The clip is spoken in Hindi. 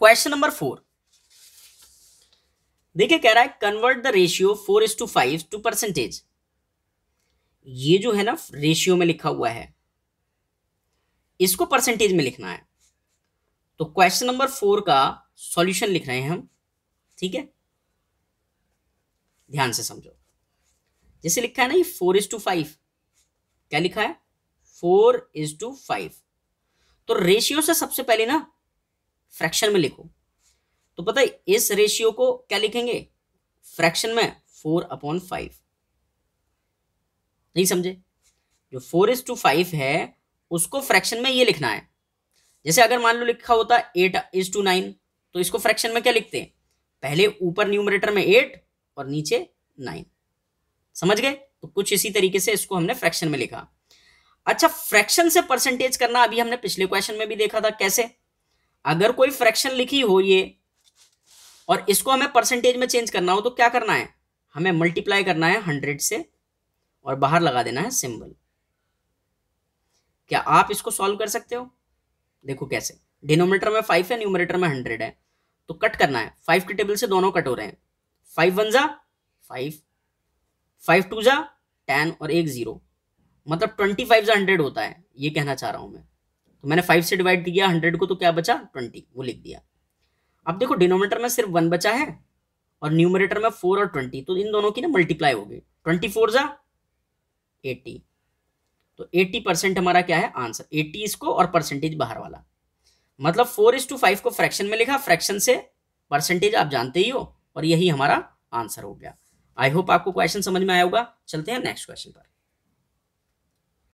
क्वेश्चन नंबर फोर देखिए कह रहा है convert the ratio four is to five to percentage ये जो है ना रेशियो में लिखा हुआ है इसको परसेंटेज में लिखना है तो क्वेश्चन नंबर फोर का सॉल्यूशन लिख रहे हैं हम ठीक है ध्यान से समझो जैसे लिखा है ना ये फोर इज टू फाइव क्या लिखा है फोर इज टू फाइव तो रेशियो से सबसे पहले ना फ्रैक्शन में लिखो तो पता है इस रेशियो को क्या लिखेंगे फ्रैक्शन में फोर अपॉन फाइव नहीं समझे जो फोर इज टू फाइव है उसको फ्रैक्शन में ये लिखना है जैसे अगर मान लो लिखा होता एट इज टू नाइन तो इसको फ्रैक्शन में क्या लिखते हैं पहले ऊपर न्यूमरेटर में एट और नीचे नाइन समझ गए तो कुछ इसी तरीके से इसको हमने फ्रैक्शन में लिखा अच्छा फ्रैक्शन से परसेंटेज करना अभी हमने पिछले क्वेश्चन में भी देखा था कैसे अगर कोई फ्रैक्शन लिखी हो ये और इसको हमें परसेंटेज में चेंज करना हो तो क्या करना है हमें मल्टीप्लाई करना है हंड्रेड से और बाहर लगा देना है सिंबल क्या आप इसको सॉल्व कर सकते हो देखो कैसे डिनोमीटर में फाइव है न्यूमरेटर में हंड्रेड है तो कट करना है फाइव के टेबल से दोनों कट हो रहे हैं फाइव वन जा फाइव फाइव टू जा टेन और एक जीरो मतलब ट्वेंटी फाइव जा हंड्रेड होता है ये कहना चाह रहा हूं मैं तो मैंने फाइव से डिवाइड किया हंड्रेड को तो क्या बचा ट्वेंटी वो लिख दिया अब देखो डिनोमीटर में सिर्फ वन बचा है और न्यूमरेटर में फोर और ट्वेंटी तो इन दोनों की ना मल्टीप्लाई हो गई ट्वेंटी फोर जा एटी तो एट्टी परसेंट हमारा क्या है आंसर एट्टी इसको और परसेंटेज बाहर वाला मतलब फोर इज टू फाइव को फ्रैक्शन में लिखा फ्रैक्शन से परसेंटेज आप जानते ही हो और यही हमारा आंसर हो गया आई होप आपको क्वेश्चन समझ में आया होगा चलते हैं नेक्स्ट क्वेश्चन पर